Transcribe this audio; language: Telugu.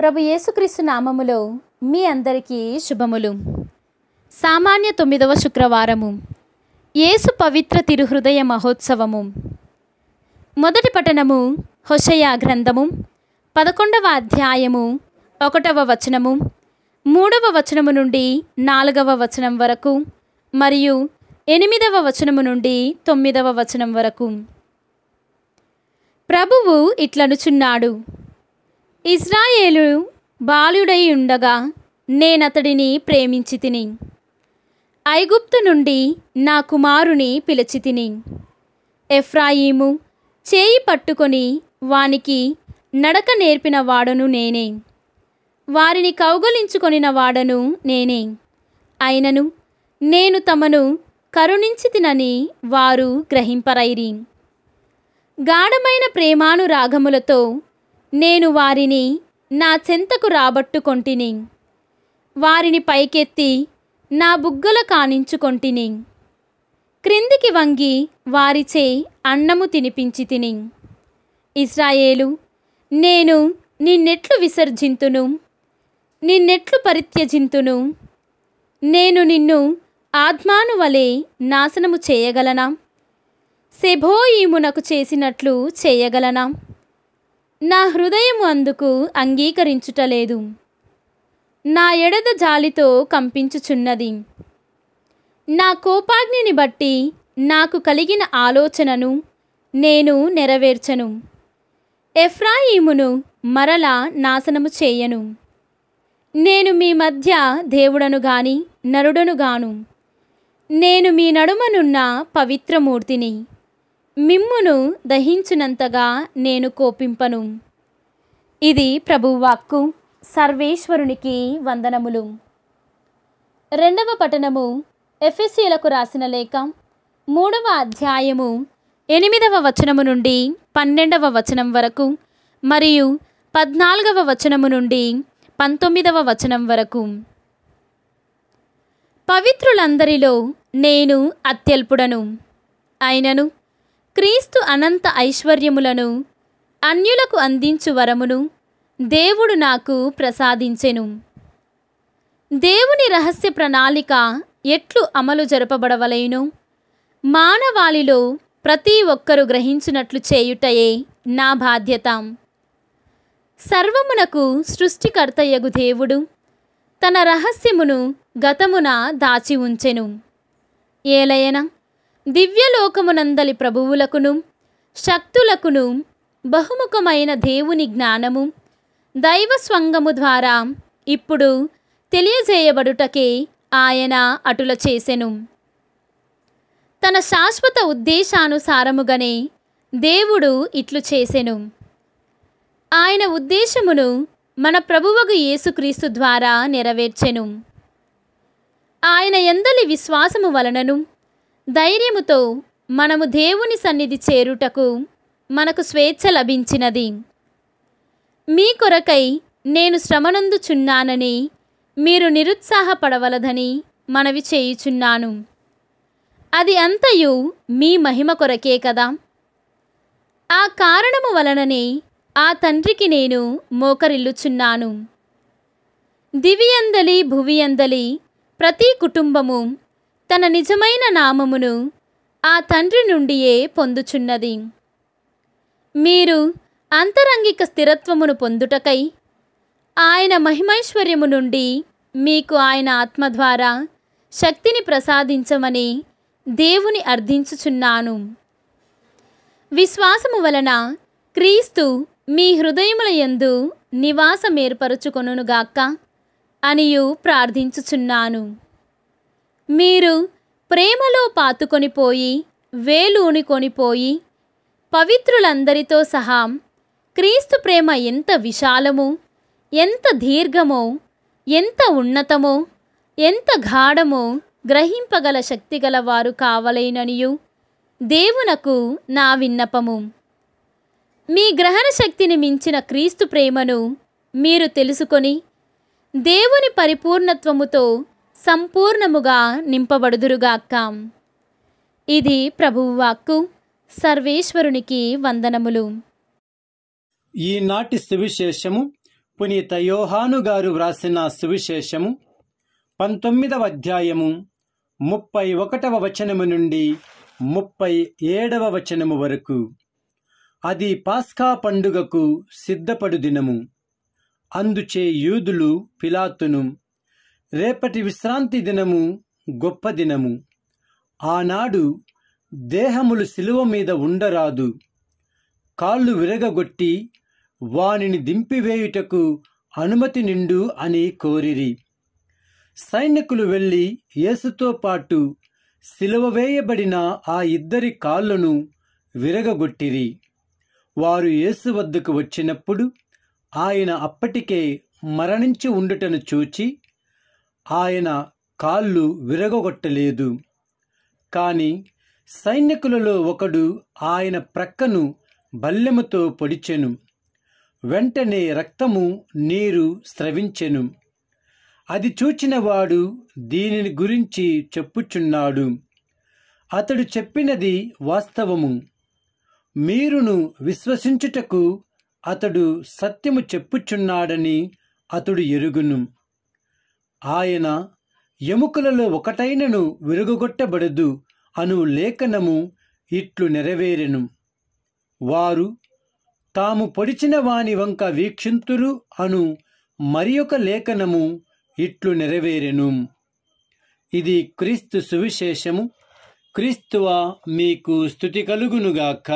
ప్రభు యేసుక్రీస్తు నామములో మీ అందరికీ శుభములు సామాన్య తొమ్మిదవ శుక్రవారము యేసు పవిత్ర తిరుహృదయ మహోత్సవము మొదటి పఠనము హొషయా గ్రంథము పదకొండవ అధ్యాయము ఒకటవ వచనము మూడవ వచనము నుండి నాలుగవ వచనం వరకు మరియు ఎనిమిదవ వచనము నుండి తొమ్మిదవ వచనం వరకు ప్రభువు ఇట్లనుచున్నాడు ఇజ్రాయేలు బాలుడై ఉండగా నేనతడిని ప్రేమించి తిని ఐగుప్తు నుండి నా కుమారుని పిలిచి తిని ఎఫ్రాయిము చేయి పట్టుకొని వానికి నడక నేర్పిన వాడను నేనే వారిని కౌగలించుకొనిన వాడను నేనే అయినను నేను తమను కరుణించి తినని వారు గ్రహింపరైరి గాఢమైన ప్రేమానురాగములతో నేను వారిని నా చెంతకు రాబట్టుకొంటిని వారిని పైకెత్తి నా బుగ్గల కానించుకొంటిని క్రిందికి వంగి వారిచే అన్నము తినిపించి తిని ఇస్రాయేలు నేను నిన్నెట్లు విసర్జింతును నిన్నెట్లు పరిత్యజింతును నేను నిన్ను ఆత్మాను వలె నాశనము చేయగలనా సెభోయిమునకు చేసినట్లు చేయగలనా నా హృదయం అందుకు అంగీకరించుటలేదు నా ఎడద జాలితో కంపించుచున్నది నా కోపాగ్నిని బట్టి నాకు కలిగిన ఆలోచనను నేను నెరవేర్చను ఎఫ్రాయిమును మరలా నాశనము చేయను నేను మీ మధ్య దేవుడను గాని నరుడను గాను నేను మీ నడుమనున్న పవిత్రమూర్తిని మిమ్మును దహించినంతగా నేను కోపింపను ఇది ప్రభువాక్కు సర్వేశ్వరునికి వందనములు రెండవ పఠనము ఎఫ్ఎస్సీలకు రాసిన లేఖ మూడవ అధ్యాయము ఎనిమిదవ వచనము నుండి పన్నెండవ వచనం వరకు మరియు పద్నాలుగవ వచనము నుండి పంతొమ్మిదవ వచనం వరకు పవిత్రులందరిలో నేను అత్యల్పుడను అయినను క్రీస్తు అనంత ఐశ్వర్యములను అన్యులకు అందించు వరమును దేవుడు నాకు ప్రసాదించెను దేవుని రహస్య ప్రణాళిక ఎట్లు అమలు జరపబడవలేను మానవాళిలో ప్రతి ఒక్కరు గ్రహించినట్లు చేయుటయే నా బాధ్యత సర్వమునకు సృష్టికర్తయ్యగు దేవుడు తన రహస్యమును గతమున దాచి ఉంచెను ఏలయన దివ్యలోకమునందలి ప్రభువులకును శక్తులకును బహుముఖమైన దేవుని జ్ఞానము దైవ స్వంగము ద్వారా ఇప్పుడు తెలియజేయబడుటకే ఆయన అటుల చేసెను తన శాశ్వత ఉద్దేశానుసారముగానే దేవుడు ఇట్లు చేసెను ఆయన ఉద్దేశమును మన ప్రభువగు యేసుక్రీస్తు ద్వారా నెరవేర్చెను ఆయన ఎందలి విశ్వాసము వలనను ధైర్యముతో మనము దేవుని సన్నిధి చేరుటకు మనకు స్వేచ్ఛ లభించినది మీ కొరకై నేను శ్రమనందుచున్నానని మీరు నిరుత్సాహపడవలదని మనవి చేయుచున్నాను అది అంతయు మీ మహిమ కొరకే కదా ఆ కారణము వలననే ఆ తండ్రికి నేను మోకరిల్లుచున్నాను దివియందలి భువియందలి ప్రతి కుటుంబము తన నిజమైన నామమును ఆ తండ్రి నుండియే పొందుచున్నది మీరు అంతరంగిక స్థిరత్వమును పొందుటకై ఆయన మహిమైశ్వర్యము నుండి మీకు ఆయన ఆత్మ ద్వారా శక్తిని ప్రసాదించమని దేవుని అర్థించుచున్నాను విశ్వాసము వలన క్రీస్తు మీ హృదయముల యందు నివాసమేర్పరచుకొనుగాక అనియు ప్రార్థించుచున్నాను మీరు ప్రేమలో పాతుకొనిపోయి వేలూనికొనిపోయి పవిత్రులందరితో సహా క్రీస్తు ప్రేమ ఎంత విశాలము ఎంత దీర్ఘమో ఎంత ఉన్నతమో ఎంత గాఢమో గ్రహింపగల శక్తి గలవారు కావలేననియు దేవునకు నా విన్నపము మీ గ్రహణ శక్తిని మించిన క్రీస్తు ప్రేమను మీరు తెలుసుకొని దేవుని పరిపూర్ణత్వముతో సంపూర్ణముగా నింపబడుదురుగాక ఇది ప్రభువాక్కు సర్వేశ్వరునికి వందనములు ఈనాటి సువిశేషము పునీత యోహాను గారు వ్రాసిన సువిశేషము పంతొమ్మిదవ అధ్యాయము ముప్పై ఒకటవ వచనము నుండి ముప్పై ఏడవ వచనము వరకు అది పాస్కా పండుగకు సిద్ధపడు దినము అందుచే యూదులు పిలాతును రేపటి విశ్రాంతి దినము గొప్ప దినము ఆనాడు దేహములు శిలువ మీద ఉండరాదు కాళ్ళు విరగగొట్టి వానిని దింపివేయుటకు అనుమతి నిండు అని కోరిరి సైనికులు వెళ్ళి యేసుతో పాటు శిలువ వేయబడిన ఆ ఇద్దరి కాళ్ళను విరగగొట్టిరి వారు యేసు వద్దకు వచ్చినప్పుడు ఆయన అప్పటికే మరణించి ఉండుటను చూచి ఆయన కాళ్ళు విరగొట్టలేదు కాని సైనికులలో ఒకడు ఆయన ప్రక్కను బల్లెముతో పొడిచెను వెంటనే రక్తము నీరు స్రవించెను అది చూచినవాడు దీనిని గురించి చెప్పుచున్నాడు అతడు చెప్పినది వాస్తవము మీరును విశ్వసించుటకు అతడు సత్యము చెప్పుచున్నాడని అతడు ఎరుగును ఆయన ఎముకలలో ఒకటైనను విరుగొట్టబడదు అను లేఖనము ఇట్లు నెరవేరెను వారు తాము పొడిచిన వాని వంక వీక్షింతురు అను మరి ఒక లేఖనము ఇట్లు నెరవేరెను ఇది క్రీస్తు సువిశేషము క్రీస్తువా మీకు స్థుతి కలుగునుగాక